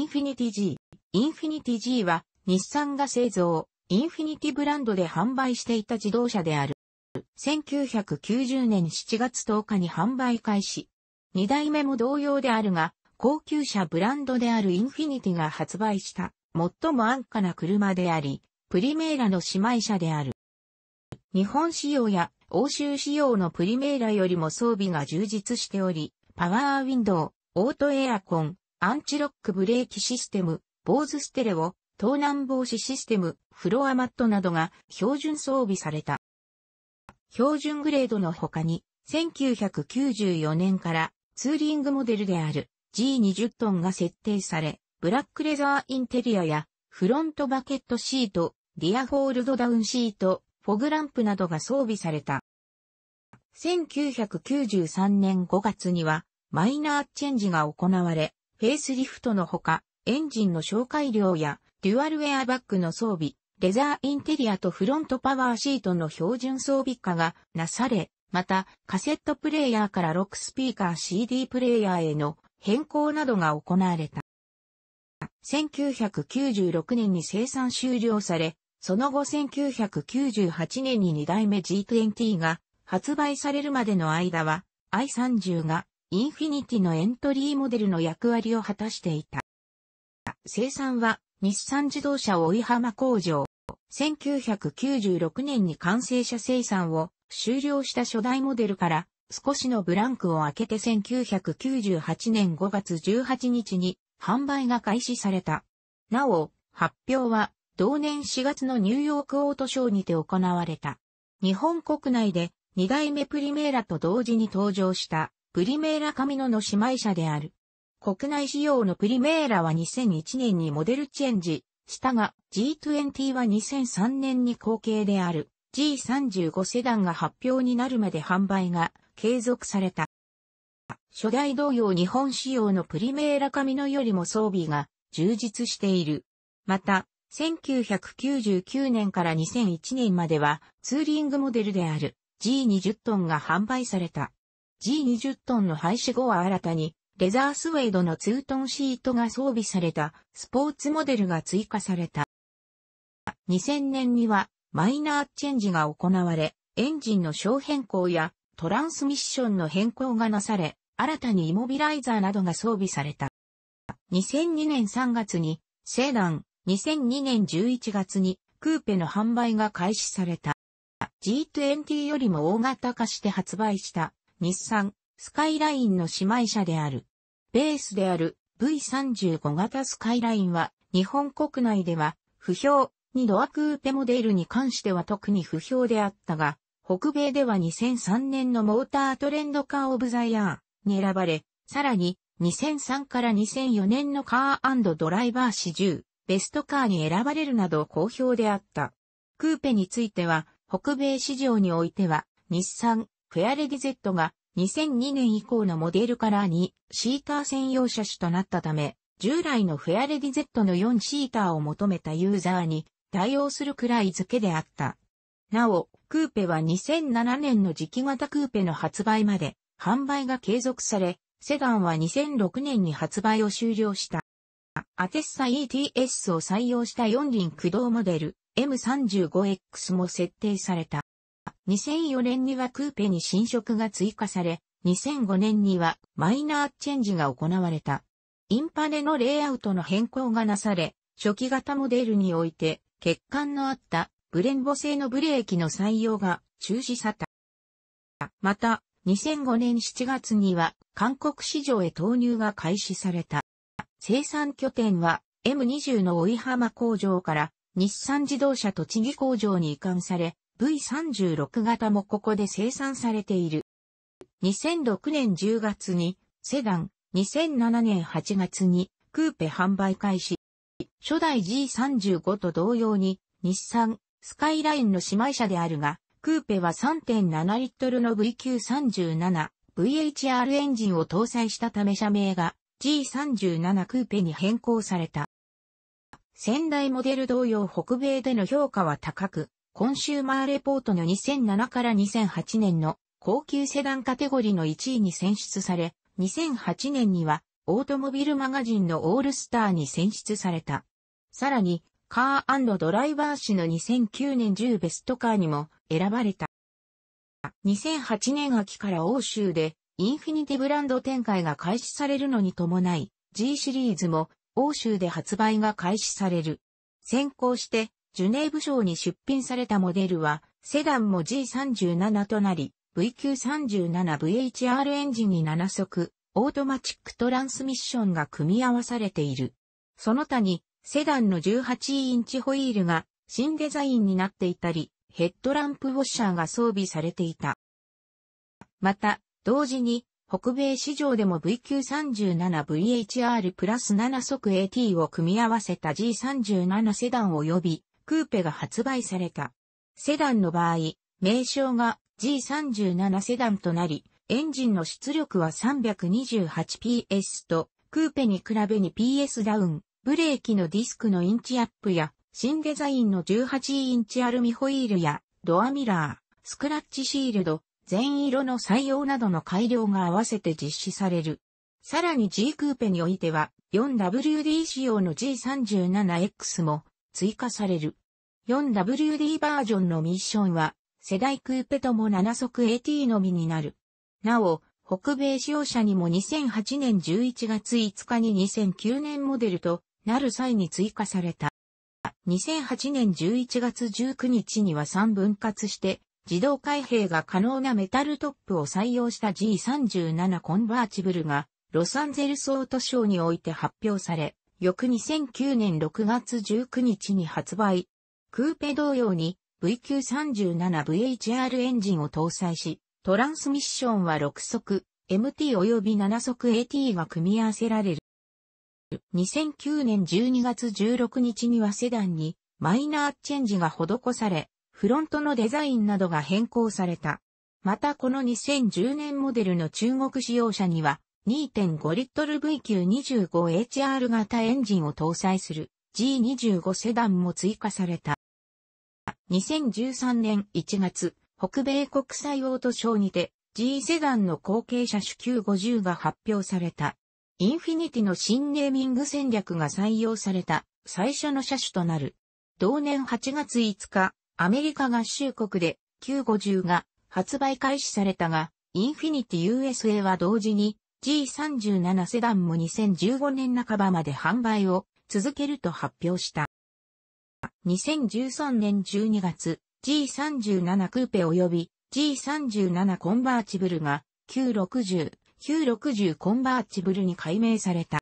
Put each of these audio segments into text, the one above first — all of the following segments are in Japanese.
インフィニティ G。インフィニティ G は、日産が製造、インフィニティブランドで販売していた自動車である。1990年7月10日に販売開始。2代目も同様であるが、高級車ブランドであるインフィニティが発売した、最も安価な車であり、プリメーラの姉妹車である。日本仕様や欧州仕様のプリメーラよりも装備が充実しており、パワーウィンドウ、オートエアコン、アンチロックブレーキシステム、坊主ステレオ、盗難防止システム、フロアマットなどが標準装備された。標準グレードの他に、1994年からツーリングモデルである G20 トンが設定され、ブラックレザーインテリアやフロントバケットシート、ディアホールドダウンシート、フォグランプなどが装備された。1993年5月にはマイナーチェンジが行われ、フェイスリフトのほか、エンジンの紹介量や、デュアルウェアバッグの装備、レザーインテリアとフロントパワーシートの標準装備化がなされ、また、カセットプレイヤーからロックスピーカー CD プレイヤーへの変更などが行われた。1996年に生産終了され、その後1998年に2代目 G20 が発売されるまでの間は i30 がインフィニティのエントリーモデルの役割を果たしていた。生産は日産自動車追浜工場。1996年に完成車生産を終了した初代モデルから少しのブランクを開けて1998年5月18日に販売が開始された。なお、発表は同年4月のニューヨークオートショーにて行われた。日本国内で2代目プリメーラと同時に登場したプリメーラ神野の姉妹社である。国内仕様のプリメーラは2001年にモデルチェンジしたが、G20 は2003年に後継である G35 セダンが発表になるまで販売が継続された。初代同様日本仕様のプリメーラミノよりも装備が充実している。また、1999年から2001年まではツーリングモデルである G20 トンが販売された。G20 トンの廃止後は新たに、レザースウェイドのツートンシートが装備されたスポーツモデルが追加された。2000年にはマイナーチェンジが行われ、エンジンの小変更やトランスミッションの変更がなされ、新たにイモビライザーなどが装備された。2002年3月にセーダン、2002年11月にクーペの販売が開始された。G20 よりも大型化して発売した日産、スカイラインの姉妹車である。ベースである V35 型スカイラインは、日本国内では、不評、2ドアクーペモデルに関しては特に不評であったが、北米では2003年のモータートレンドカーオブザイヤーに選ばれ、さらに2003から2004年のカードライバー史10ベストカーに選ばれるなど好評であった。クーペについては北米市場においては日産、フェアレディ Z が2002年以降のモデルカラーにシーター専用車種となったため、従来のフェアレディ Z の4シーターを求めたユーザーに対応するくらい付けであった。なお、クーペは2007年の時期型クーペの発売まで販売が継続され、セダンは2006年に発売を終了した。アテッサ ETS を採用した4輪駆動モデル M35X も設定された。2004年にはクーペに新色が追加され、2005年にはマイナーチェンジが行われた。インパネのレイアウトの変更がなされ、初期型モデルにおいて、欠陥のあったブレンボ製のブレーキの採用が中止された。また、2005年7月には韓国市場へ投入が開始された。生産拠点は M20 の追浜工場から日産自動車栃木工場に移管され、V36 型もここで生産されている。2006年10月にセダン、2007年8月にクーペ販売開始。初代 G35 と同様に日産、スカイラインの姉妹車であるが、クーペは3.7リットルの VQ37、VHR エンジンを搭載したため社名が G37 クーペに変更された。先代モデル同様北米での評価は高く、コンシューマーレポートの2007から2008年の高級セダンカテゴリーの1位に選出され、2008年にはオートモビルマガジンのオールスターに選出された。さらに、カードライバー誌の2009年10ベストカーにも選ばれた。2008年秋から欧州でインフィニティブランド展開が開始されるのに伴い G シリーズも欧州で発売が開始される。先行してジュネーブ賞に出品されたモデルは、セダンも G37 となり、VQ37VHR エンジンに7速、オートマチックトランスミッションが組み合わされている。その他に、セダンの18インチホイールが新デザインになっていたり、ヘッドランプウォッシャーが装備されていた。また、同時に、北米市場でも VQ37VHR プラス7速 AT を組み合わせた G37 セダン及びクーペが発売された。セダンの場合、名称が G37 セダンとなり、エンジンの出力は 328PS と、クーペに比べに PS ダウン、ブレーキのディスクのインチアップや、新デザインの18インチアルミホイールや、ドアミラー、スクラッチシールド、全色の採用などの改良が合わせて実施される。さらに G クーペにおいては、4WD 仕様の G37X も追加される。4WD バージョンのミッションは、世代クーペとも7速 AT のみになる。なお、北米使用者にも2008年11月5日に2009年モデルとなる際に追加された。2008年11月19日には3分割して、自動開閉が可能なメタルトップを採用した G37 コンバーチブルが、ロサンゼルスオートショーにおいて発表され、翌2009年6月19日に発売、クーペ同様に VQ37VHR エンジンを搭載し、トランスミッションは6速、MT 及び7速 AT が組み合わせられる。2009年12月16日にはセダンにマイナーチェンジが施され、フロントのデザインなどが変更された。またこの2010年モデルの中国使用車には2.5リットル VQ25HR 型エンジンを搭載する G25 セダンも追加された。2013年1月、北米国際オートショーにて G セダンの後継車種 Q50 が発表された。インフィニティの新ネーミング戦略が採用された最初の車種となる。同年8月5日、アメリカ合衆国で Q50 が発売開始されたが、インフィニティ USA は同時に G37 セダンも2015年半ばまで販売を続けると発表した。2013年12月、G37 クーペ及び G37 コンバーチブルが Q60、Q60 コンバーチブルに改名された。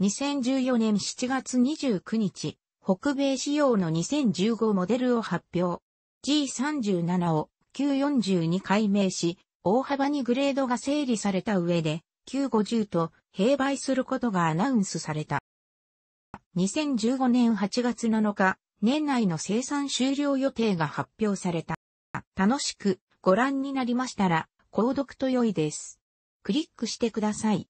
2014年7月29日、北米仕様の2015モデルを発表。G37 を Q40 に改名し、大幅にグレードが整理された上で、Q50 と併売することがアナウンスされた。2015年8月7日、年内の生産終了予定が発表された。楽しくご覧になりましたら、購読と良いです。クリックしてください。